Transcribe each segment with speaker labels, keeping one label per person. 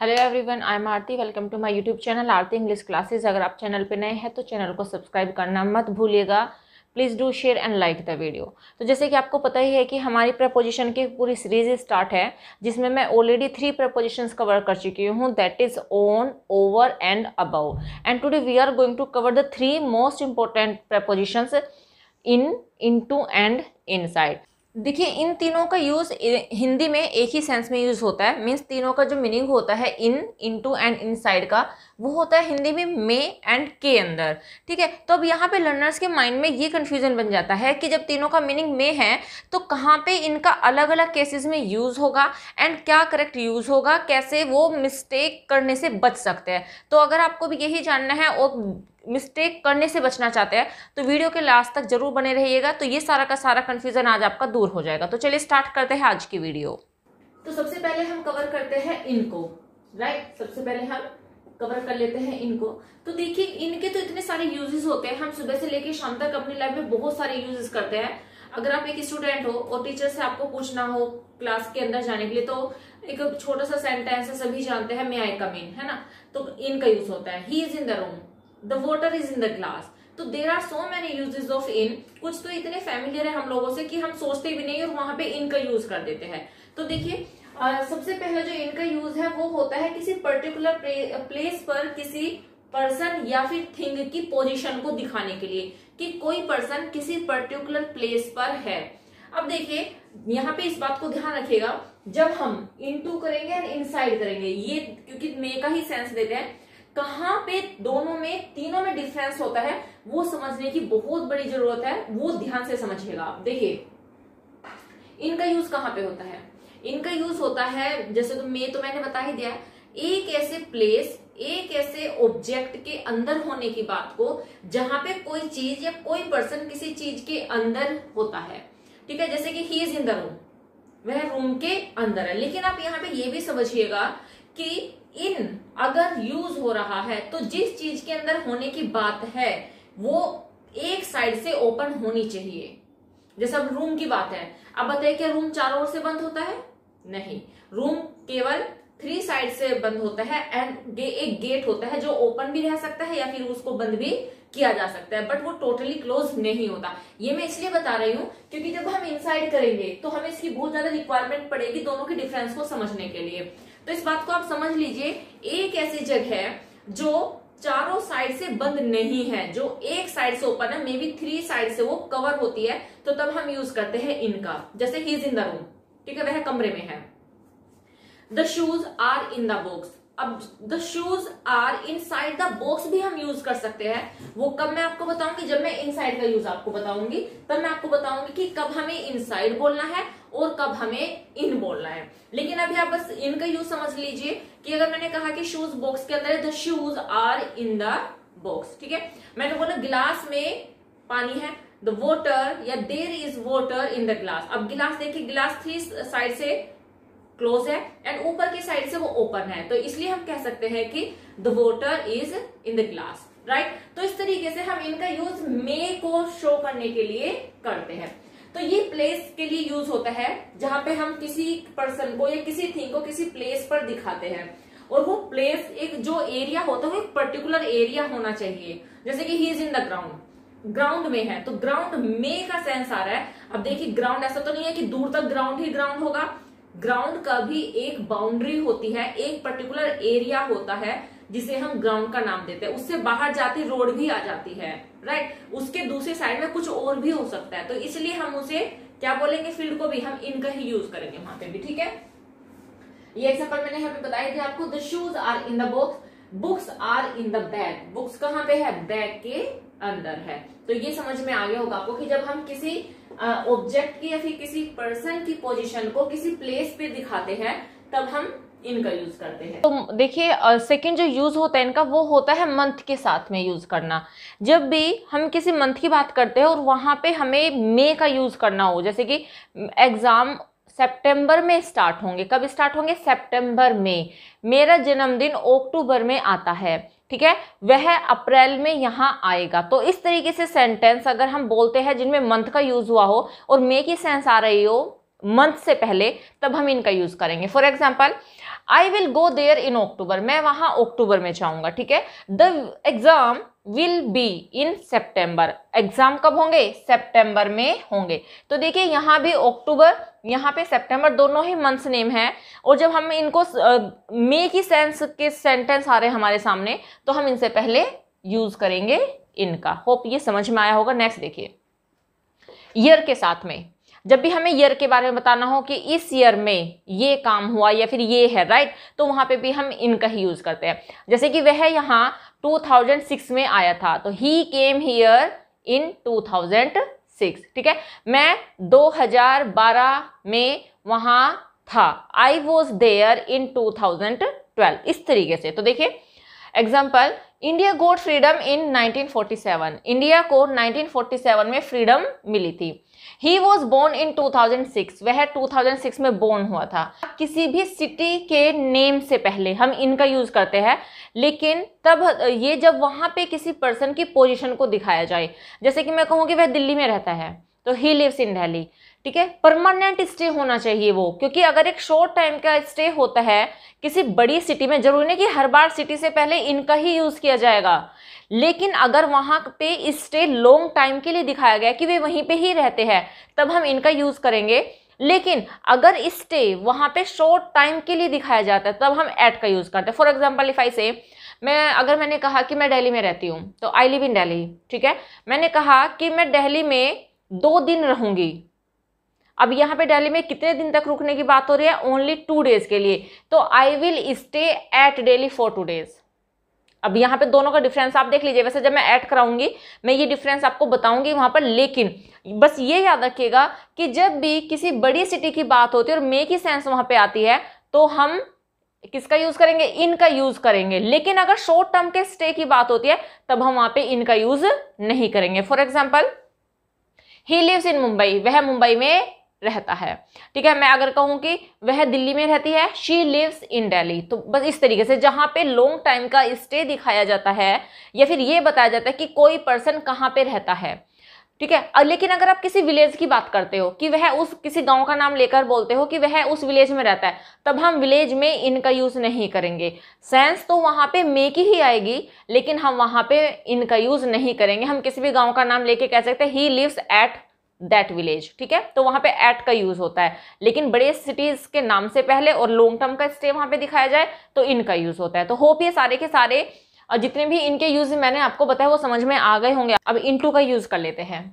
Speaker 1: Hello everyone I am Aarti welcome to my YouTube channel Aarti English classes अगर आप channel पे नए हैं तो चैनल को सब्सक्राइब करना मत भूलिएगा please do share and like the video तो जैसे कि आपको पता ही है कि हमारी प्रपोजिशन की पूरी सीरीज स्टार्ट है जिसमें मैं ऑलरेडी थ्री प्रपोजिशंस कवर कर चुकी हूँ that is on over and above and today we are going to cover the three most important prepositions in into and inside देखिए इन तीनों का यूज़ हिंदी में एक ही सेंस में यूज़ होता है मीन्स तीनों का जो मीनिंग होता है इन इनटू एंड इनसाइड का वो होता है हिंदी में मे एंड के अंदर ठीक है तो अब यहाँ पे लर्नर्स के माइंड में ये कन्फ्यूज़न बन जाता है कि जब तीनों का मीनिंग मे है तो कहाँ पे इनका अलग अलग केसेस में यूज़ होगा एंड क्या करेक्ट यूज़ होगा कैसे वो मिस्टेक करने से बच सकते हैं तो अगर आपको भी यही जानना है और मिस्टेक करने से बचना चाहते हैं तो वीडियो के लास्ट तक जरूर बने रहिएगा तो ये सारा का सारा कन्फ्यूजन आज आपका दूर हो जाएगा तो चलिए स्टार्ट करते हैं आज की वीडियो तो सबसे पहले हम कवर करते हैं इनको राइट सबसे पहले हम कवर कर लेते हैं इनको तो देखिए इनके तो इतने सारे यूजेस होते हैं हम सुबह से लेकर शाम तक अपनी लाइफ में बहुत सारे यूजेस करते हैं अगर आप एक स्टूडेंट हो और टीचर से आपको पूछना हो क्लास के अंदर जाने के लिए तो एक छोटा सा सेंटेंस है सभी जानते हैं मे आई कम इन है ना तो इनका यूज होता है he is in the room the water is in the glass तो there are so many uses of in कुछ तो इतने फेमिलियर है हम लोगों से कि हम सोचते भी नहीं और वहां पे इन का यूज कर देते हैं तो देखिए सबसे पहला जो इनका यूज है वो होता है किसी पर्टिकुलर प्लेस पर किसी पर्सन या फिर थिंग की पोजीशन को दिखाने के लिए कि कोई पर्सन किसी पर्टिकुलर प्लेस पर है अब देखिए यहाँ पे इस बात को ध्यान रखिएगा जब हम इन टू करेंगे एंड इनसाइड करेंगे ये क्योंकि मे का ही सेंस देते हैं कहा पे दोनों में तीनों में डिफरेंस होता है वो समझने की बहुत बड़ी जरूरत है वो ध्यान से समझिएगा आप देखिए इनका यूज कहां पे होता है इनका यूज होता है जैसे तो मैं तो मैंने बता ही दिया एक ऐसे प्लेस एक ऐसे ऑब्जेक्ट के अंदर होने की बात को जहां पे कोई चीज या कोई पर्सन किसी चीज के अंदर होता है ठीक है जैसे कि he is in the room वह रूम के अंदर है लेकिन आप यहाँ पे ये भी समझिएगा कि इन अगर यूज हो रहा है तो जिस चीज के अंदर होने की बात है वो एक साइड से ओपन होनी चाहिए जैसे अब रूम की बात है अब बताइए क्या रूम चारों ओर से बंद होता है नहीं रूम केवल थ्री साइड से बंद होता है एंड गे, एक गेट होता है जो ओपन भी रह सकता है या फिर उसको बंद भी किया जा सकता है बट वो टोटली क्लोज नहीं होता ये मैं इसलिए बता रही हूँ क्योंकि जब हम इनसाइड करेंगे तो हमें इसकी बहुत ज्यादा रिक्वायरमेंट पड़ेगी दोनों के डिफरेंस को समझने के लिए तो इस बात को आप समझ लीजिए एक ऐसी जगह है जो चारों साइड से बंद नहीं है जो एक साइड से ओपन है मे बी थ्री साइड से वो कवर होती है तो तब हम यूज करते हैं इनका जैसे he is in the room ठीक है वह कमरे में है the shoes are in the box अब the shoes are inside the box भी हम यूज कर सकते हैं वो कब मैं आपको बताऊंगी जब मैं इन साइड का यूज आपको बताऊंगी तब मैं आपको बताऊंगी कि कब हमें इन साइड बोलना है और कब हमें इन बोलना है लेकिन अभी आप बस इनका यूज समझ लीजिए कि अगर मैंने कहा कि शूज बॉक्स के अंदर है the shoes are in the box ठीक है मैंने बोला गिलास में पानी है द वॉटर या there is water in the glass अब गिलास देखिए गिलास थ्री साइड से क्लोज है एंड ऊपर की साइड से वो ओपन है तो इसलिए हम कह सकते हैं कि the water is in the glass right तो इस तरीके से हम इनका यूज मे को शो करने के लिए करते हैं तो ये प्लेस के लिए यूज होता है जहां पे हम किसी पर्सन को या किसी थिंग को किसी प्लेस पर दिखाते हैं और वो प्लेस एक जो एरिया होता है वो एक पर्टिकुलर एरिया होना चाहिए जैसे कि he is in the ground ground में है तो ग्राउंड में का सेंस आ रहा है अब देखिए ग्राउंड ऐसा तो नहीं है कि दूर तक ग्राउंड ही ग्राउंड होगा ग्राउंड का भी एक बाउंड्री होती है एक पर्टिकुलर एरिया होता है जिसे हम ग्राउंड का नाम देते हैं उससे बाहर जाती रोड भी आ जाती है राइट उसके दूसरे साइड में कुछ और भी हो सकता है तो इसलिए हम उसे क्या बोलेंगे फील्ड को भी हम इनका ही यूज करेंगे वहां पे भी ठीक है ये एग्जाम्पल मैंने यहाँ पे बताया थे आपको the shoes are in the books books are in the bag books कहाँ पे है बैग के अंदर है तो ये समझ में आ गया होगा आपको कि जब हम किसी ऑब्जेक्ट की या फिर किसी पर्सन की पोजीशन को किसी प्लेस पे दिखाते हैं तब हम इनका यूज करते हैं तो देखिए सेकंड जो यूज होता है इनका वो होता है मंथ के साथ में यूज करना जब भी हम किसी मंथ की बात करते हैं और वहां पे हमें मे का यूज करना हो जैसे कि एग्जाम सितंबर में स्टार्ट होंगे कब स्टार्ट होंगे सितंबर में मेरा जन्मदिन अक्टूबर में आता है ठीक है वह अप्रैल में यहाँ आएगा तो इस तरीके से सेंटेंस अगर हम बोलते हैं जिनमें मंथ का यूज़ हुआ हो और मे की सेंस आ रही हो मंथ से पहले तब हम इनका यूज़ करेंगे for example I will go there in October मैं वहाँ अक्टूबर में जाऊँगा ठीक है the exam will be in September exam कब होंगे सेप्टेम्बर में होंगे तो देखिए यहाँ भी अक्टूबर यहाँ पे सितंबर दोनों ही मंथ्स नेम है और जब हम इनको मे की सेंस के सेंटेंस आ रहे हैं हमारे सामने तो हम इनसे पहले यूज करेंगे इनका होप ये समझ में आया होगा नेक्स्ट देखिए ईयर के साथ में जब भी हमें ईयर के बारे में बताना हो कि इस ईयर में ये काम हुआ या फिर ये है राइट तो वहाँ पे भी हम इनका ही यूज़ करते हैं जैसे कि वह यहाँ 2006 में आया था तो ही केम हियर इन सिक्स ठीक है मैं 2012 में वहाँ था आई वॉज देयर इन 2012 इस तरीके से तो देखिए example India got freedom in 1947 India को 1947 में फ्रीडम मिली थी ही वॉज बोर्न इन 2006 वह 2006 में बोर्न हुआ था किसी भी सिटी के नेम से पहले हम इनका यूज़ करते हैं लेकिन तब ये जब वहाँ पे किसी पर्सन की पोजिशन को दिखाया जाए जैसे कि मैं कहूँ कि वह दिल्ली में रहता है तो ही लिव्स इन दिल्ली ठीक है परमानेंट स्टे होना चाहिए वो क्योंकि अगर एक शॉर्ट टाइम का स्टे होता है किसी बड़ी सिटी में जरूरी नहीं कि हर बार सिटी से पहले इनका ही यूज़ किया जाएगा लेकिन अगर वहाँ पे स्टे लॉन्ग टाइम के लिए दिखाया गया कि वे वहीं पे ही रहते हैं तब हम इनका यूज़ करेंगे लेकिन अगर स्टे वहाँ पे शॉर्ट टाइम के लिए दिखाया जाता है तब हम एट का यूज़ करते हैं फॉर एग्जाम्पल इफ़ आई से मैं अगर मैंने कहा कि मैं दिल्ली में रहती हूँ तो आई लिव इन दिल्ली ठीक है मैंने कहा कि मैं दिल्ली में दो दिन रहूँगी अब यहाँ पे दिल्ली में कितने दिन तक रुकने की बात हो रही है ओनली टू डेज के लिए तो I will stay at Delhi for two days अब यहाँ पे दोनों का डिफरेंस आप देख लीजिए वैसे जब मैं ऐड कराऊंगी मैं ये डिफरेंस आपको बताऊंगी वहाँ पर लेकिन बस ये याद रखिएगा कि जब भी किसी बड़ी सिटी की बात होती है और मे की सेंस वहाँ पे आती है तो हम किसका यूज करेंगे इनका यूज करेंगे लेकिन अगर शॉर्ट टर्म के स्टे की बात होती है तब हम वहां पर इनका यूज नहीं करेंगे for example he lives in Mumbai वह मुंबई में रहता है ठीक है मैं अगर कहूँ कि वह दिल्ली में रहती है शी लिव्स इन डेली तो बस इस तरीके से जहाँ पे लॉन्ग टाइम का स्टे दिखाया जाता है या फिर ये बताया जाता है कि कोई पर्सन कहाँ पे रहता है ठीक है लेकिन अगर आप किसी विलेज की बात करते हो कि वह उस किसी गांव का नाम लेकर बोलते हो कि वह उस विलेज में रहता है तब हम विलेज में इनका यूज़ नहीं करेंगे सेंस तो वहाँ पे मे की ही आएगी लेकिन हम वहाँ पे इनका यूज़ नहीं करेंगे हम किसी भी गांव का नाम लेके कह सकते हैं he lives at that village ठीक है तो वहाँ पे एट का यूज़ होता है लेकिन बड़े सिटीज़ के नाम से पहले और लॉन्ग टर्म का स्टे वहाँ पे दिखाया जाए तो इन का यूज़ होता है तो होप ये सारे के सारे जितने भी इनके यूज़ मैंने आपको बताया वो समझ में आ गए होंगे अब इन टू का यूज़ कर लेते हैं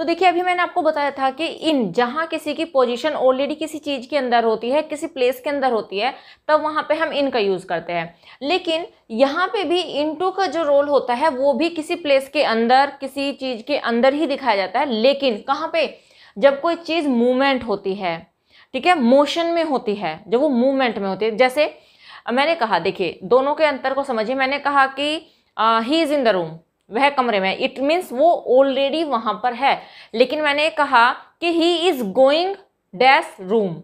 Speaker 1: तो देखिए अभी मैंने आपको बताया था कि इन जहाँ किसी की पोजीशन ऑलरेडी किसी चीज़ के अंदर होती है किसी प्लेस के अंदर होती है तब वहाँ पे हम इन का यूज़ करते हैं लेकिन यहाँ पे भी इन टू का जो रोल होता है वो भी किसी प्लेस के अंदर किसी चीज़ के अंदर ही दिखाया जाता है लेकिन कहाँ पर जब कोई चीज़ मूवमेंट होती है ठीक है मोशन में होती है जब वो मूवमेंट में होती है जैसे मैंने कहा देखिए दोनों के अंतर को समझिए मैंने कहा कि he is in the room वह कमरे में इट मीन्स वो ऑलरेडी वहाँ पर है लेकिन मैंने कहा कि he is going dash room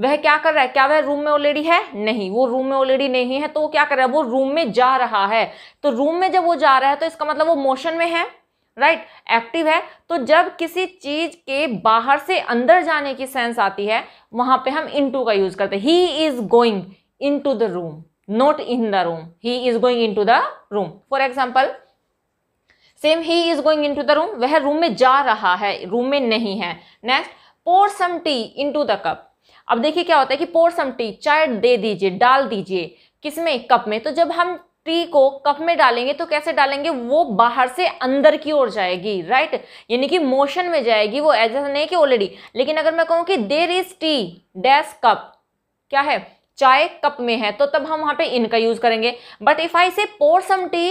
Speaker 1: वह क्या कर रहा है क्या वह रूम में ऑलरेडी है नहीं वो रूम में ऑलरेडी नहीं है तो वो क्या कर रहा है वो रूम में जा रहा है तो रूम में जब वो जा रहा है तो इसका मतलब वो मोशन में है राइट right, एक्टिव है तो जब किसी चीज के बाहर से अंदर जाने की सेंस आती है वहां पे हम इन टू का यूज करते हैं he is going into the room not in the room he is going into the room for example same he is going into the room वह room में जा रहा है room में नहीं है next pour some tea into the cup अब देखिए क्या होता है कि पोर सम टी चाय दे दीजिए डाल दीजिए किस में कप में तो जब हम टी को कप में डालेंगे तो कैसे डालेंगे वो बाहर से अंदर की ओर जाएगी राइट यानी कि मोशन में जाएगी वो ऐसा नहीं कि ऑलरेडी लेकिन अगर मैं कहूँ कि there is tea dash cup क्या है चाय कप में है तो तब हम वहाँ पे इनका यूज़ करेंगे but if I say pour some tea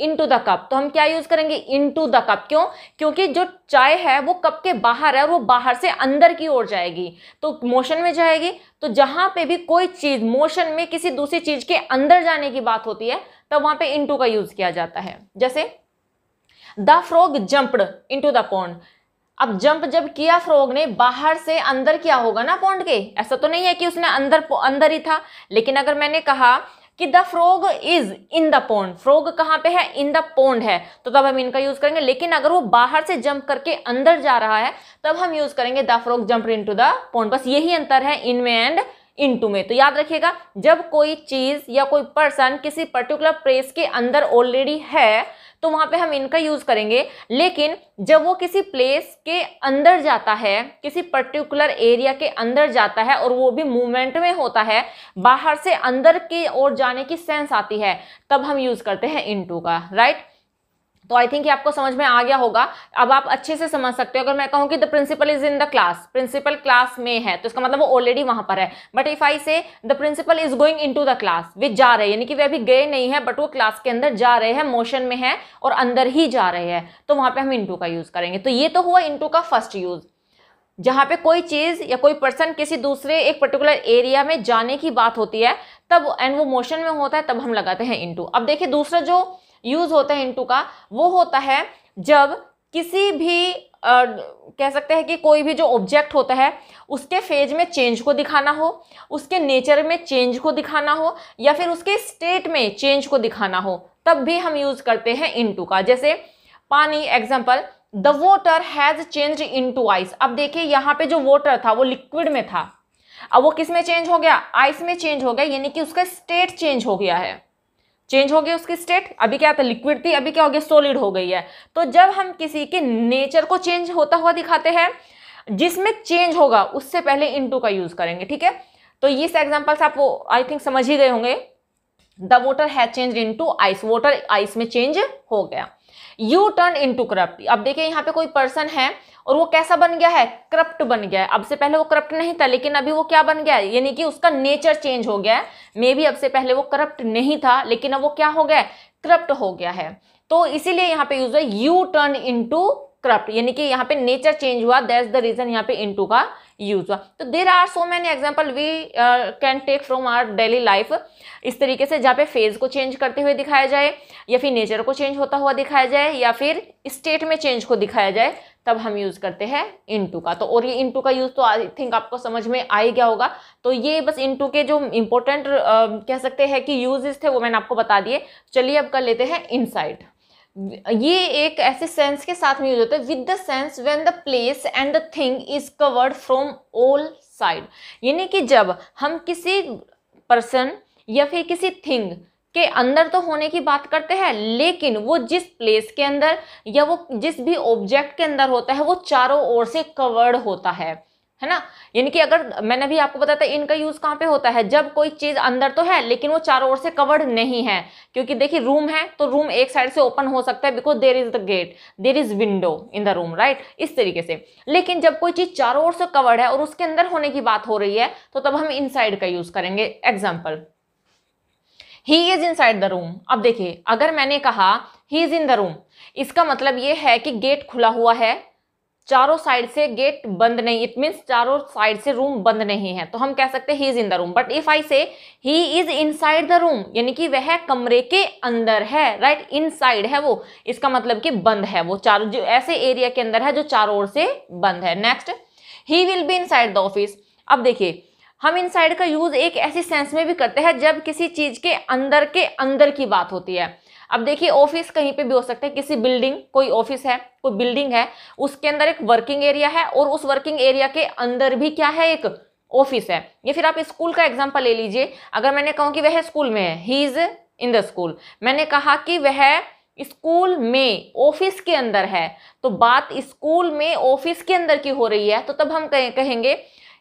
Speaker 1: into the cup तो हम क्या यूज करेंगे इंटू द कप क्यों क्योंकि जो चाय है वो कप के बाहर है और वो बाहर से अंदर की ओर जाएगी तो मोशन में जाएगी तो जहां पे भी कोई चीज मोशन में किसी दूसरी चीज के अंदर जाने की बात होती है तब तो वहां पे इंटू का यूज किया जाता है जैसे the frog jumped into the pond अब जंप जब किया फ्रॉग ने बाहर से अंदर किया होगा ना पॉन्ड के ऐसा तो नहीं है कि उसने अंदर अंदर ही था लेकिन अगर मैंने कहा कि the frog is in the pond frog कहाँ पे है इन द पोन्ड है तो तब हम इनका यूज करेंगे लेकिन अगर वो बाहर से जंप करके अंदर जा रहा है तब हम यूज करेंगे the frog jump into the pond बस यही अंतर है इन में एंड इन टू में तो याद रखिएगा जब कोई चीज या कोई पर्सन किसी पर्टिकुलर प्लेस के अंदर ऑलरेडी है तो वहाँ पे हम इनका यूज़ करेंगे लेकिन जब वो किसी प्लेस के अंदर जाता है किसी पर्टिकुलर एरिया के अंदर जाता है और वो भी मूवमेंट में होता है बाहर से अंदर की ओर जाने की सेंस आती है तब हम यूज़ करते हैं इन का राइट तो आई थिंक ये आपको समझ में आ गया होगा अब आप अच्छे से समझ सकते हो अगर मैं कहूँ कि the principal is in the class principal class में है तो इसका मतलब वो ऑलरेडी वहां पर है but if I say the principal is going in the class वे जा रहे हैं यानी कि वे अभी गए नहीं है बट वो क्लास के अंदर जा रहे हैं मोशन में है और अंदर ही जा रहे हैं तो वहां पर हम इंटू का यूज करेंगे तो ये तो हुआ इंटू का फर्स्ट यूज़ जहाँ पे कोई चीज़ या कोई पर्सन किसी दूसरे एक पर्टिकुलर एरिया में जाने की बात होती है तब एंड वो मोशन में होता है तब हम लगाते हैं इनटू अब देखिए दूसरा जो यूज होता है इंटू का वो होता है जब किसी भी आ, कह सकते हैं कि कोई भी जो ऑब्जेक्ट होता है उसके फेज में चेंज को दिखाना हो उसके नेचर में चेंज को दिखाना हो या फिर उसके स्टेट में चेंज को दिखाना हो तब भी हम यूज़ करते हैं इनटू का जैसे पानी example the water has change into ice अब देखिए यहाँ पे जो वोटर था वो लिक्विड में था अब वो किस में चेंज हो गया आइस में चेंज हो गया यानी कि उसका स्टेट चेंज हो गया है चेंज हो गई उसकी स्टेट अभी क्या था लिक्विड थी अभी क्या हो गया सॉलिड हो गई है तो जब हम किसी के नेचर को चेंज होता हुआ दिखाते हैं जिसमें चेंज होगा उससे पहले इनटू का यूज करेंगे ठीक है तो ये से एग्जाम्पल्स आप वो आई थिंक समझ ही गए होंगे the water has change to ice water ice में चेंज हो गया यू टर्न टू करप्ट अब देखिए यहाँ पे कोई पर्सन है और वो कैसा बन गया है करप्ट बन गया है अब से पहले वो करप्ट नहीं था लेकिन अभी वो क्या बन गया है यानी कि उसका नेचर चेंज हो गया है मे भी अब से पहले वो करप्ट नहीं था लेकिन अब वो क्या हो गया है करप्ट हो गया है तो इसीलिए यहाँ पे यूज हुआ यू टर्न टू करप्ट यानी कि यहाँ पे नेचर चेंज हुआ दैट द रीजन यहाँ पे इनटू का यूज हुआ तो there are so many example we can take from our daily life इस तरीके से जहाँ पे फेज को चेंज करते हुए दिखाया जाए या फिर नेचर को चेंज होता हुआ दिखाया जाए या फिर स्टेट में चेंज को दिखाया जाए तब हम यूज़ करते हैं इनटू का तो और ये इनटू का यूज़ तो आई थिंक आपको समझ में आ ही गया होगा तो ये बस इनटू के जो इम्पोर्टेंट uh, कह सकते हैं कि यूजेस थे वो मैंने आपको बता दिए चलिए अब कर लेते हैं इनसाइड ये एक ऐसे सेंस के साथ में यूज होता है with the sense when the place and the thing is covered from all side यानी कि जब हम किसी पर्सन या फिर किसी थिंग के अंदर तो होने की बात करते हैं लेकिन वो जिस प्लेस के अंदर या वो जिस भी ऑब्जेक्ट के अंदर होता है वो चारों ओर से कवर्ड होता है है ना यानी कि अगर मैंने भी आपको बताया था इनका यूज़ कहाँ पे होता है जब कोई चीज़ अंदर तो है लेकिन वो चारों ओर से कवर्ड नहीं है क्योंकि देखिए रूम है तो रूम एक साइड से ओपन हो सकता है because there is the gate there is window in the room right इस तरीके से लेकिन जब कोई चीज़ चारों ओर से कवर्ड है और उसके अंदर होने की बात हो रही है तो तब हम इन का यूज़ करेंगे example he is inside the room अब देखिए अगर मैंने कहा he is in the room इसका मतलब ये है कि गेट खुला हुआ है चारों साइड से गेट बंद नहीं इट मीन्स चारों साइड से रूम बंद नहीं है तो हम कह सकते हैं he is in the room but if I say he is inside the room यानी कि वह कमरे के अंदर है राइट right? इन साइड है वो इसका मतलब कि बंद है वो चारों जो ऐसे एरिया के अंदर है जो चारों ओर से बंद है next he will be inside the office अब देखिए हम इन साइड का यूज एक ऐसी सेंस में भी करते हैं जब किसी चीज के अंदर के अंदर की बात होती है अब देखिए ऑफिस कहीं पे भी हो सकता है किसी बिल्डिंग कोई ऑफिस है कोई बिल्डिंग है उसके अंदर एक वर्किंग एरिया है और उस वर्किंग एरिया के अंदर भी क्या है एक ऑफिस है या फिर आप स्कूल का एग्जाम्पल ले लीजिए अगर मैंने कहूँ कि वह स्कूल में है he is in the school मैंने कहा कि वह स्कूल में ऑफिस के अंदर है तो बात स्कूल में ऑफिस के अंदर की हो रही है तो तब हम कहेंगे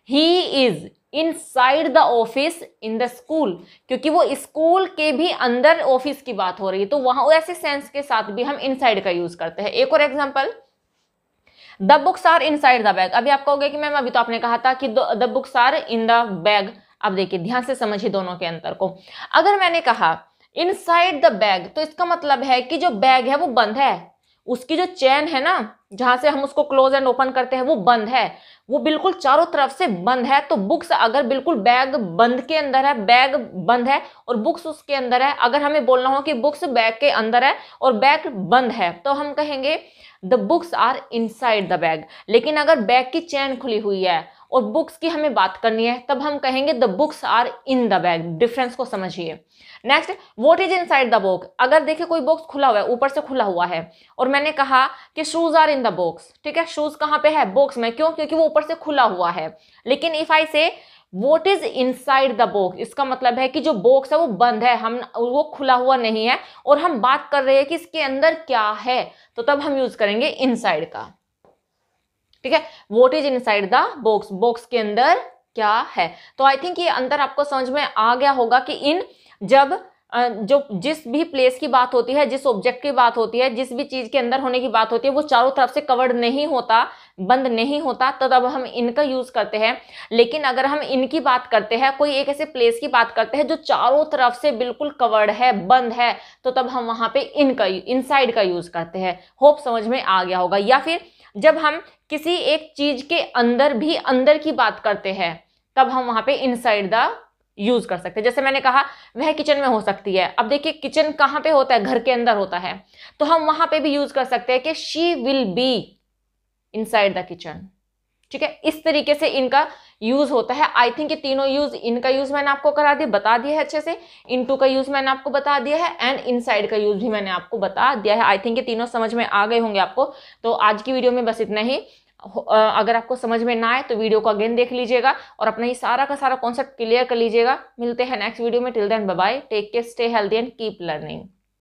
Speaker 1: he is inside the office in the school क्योंकि वो स्कूल के भी अंदर ऑफिस की बात हो रही है तो वहां ऐसे सेंस के साथ भी हम साइड का यूज करते हैं एक और example the books are inside the bag अभी आप कहोगे कि मैम अभी तो आपने कहा था कि the books are in the bag अब देखिए ध्यान से समझिए दोनों के अंतर को अगर मैंने कहा इन साइड द बैग तो इसका मतलब है कि जो बैग है वो बंद है उसकी जो चैन है ना जहां से हम उसको क्लोज एंड ओपन करते हैं वो बंद है वो बिल्कुल चारों तरफ से बंद है तो बुक्स अगर बिल्कुल बैग बंद के अंदर है बैग बंद है और बुक्स उसके अंदर है अगर हमें बोलना हो कि बुक्स बैग के अंदर है और बैग बंद है तो हम कहेंगे the books are inside the bag लेकिन अगर बैग की चैन खुली हुई है और बुक्स की हमें बात करनी है तब हम कहेंगे the books are in the bag difference को समझिए next what is inside the book अगर देखिए कोई बॉक्स खुला हुआ है ऊपर से खुला हुआ है और मैंने कहा कि shoes are in the box ठीक है शूज कहाँ पे है बॉक्स में क्यों क्योंकि वो ऊपर से खुला हुआ है लेकिन if I say what is inside the box इसका मतलब है कि जो बॉक्स है वो बंद है हम वो खुला हुआ नहीं है और हम बात कर रहे हैं कि इसके अंदर क्या है तो तब हम यूज करेंगे इन साइड का ठीक है what is inside the box box के अंदर क्या है तो आई थिंक ये अंतर आपको समझ में आ गया होगा कि इन जब जो जिस भी प्लेस की बात होती है जिस ऑब्जेक्ट की बात होती है जिस भी चीज़ के अंदर होने की बात होती है वो चारों तरफ से कवर्ड नहीं होता बंद नहीं होता तब तो हम इनका यूज़ करते हैं लेकिन अगर हम इनकी बात करते हैं कोई एक ऐसे प्लेस की बात करते हैं जो चारों तरफ से बिल्कुल कवर्ड है बंद है तो तब हम वहां पे इनका इनसाइड का यूज़ करते हैं होप समझ में आ गया होगा या फिर जब हम किसी एक चीज के अंदर भी अंदर की बात करते हैं तब हम वहां पे इनसाइड द यूज कर सकते हैं जैसे मैंने कहा वह किचन में हो सकती है अब देखिए किचन कहाँ पे होता है घर के अंदर होता है तो हम वहां पे भी यूज कर सकते हैं कि she will be inside the kitchen ठीक है इस तरीके से इनका यूज होता है आई थिंक ये तीनों यूज इनका यूज मैंने आपको करा दिया बता दिया है अच्छे से इन टू का यूज मैंने आपको बता दिया है एंड इन साइड का यूज भी मैंने आपको बता दिया है आई थिंक ये तीनों समझ में आ गए होंगे आपको तो आज की वीडियो में बस इतना ही अगर आपको समझ में ना आए तो वीडियो को अगेन देख लीजिएगा और अपना ये सारा का सारा कॉन्सेप्ट क्लियर कर लीजिएगा मिलते हैं नेक्स्ट वीडियो में till then bye take care stay healthy and keep learning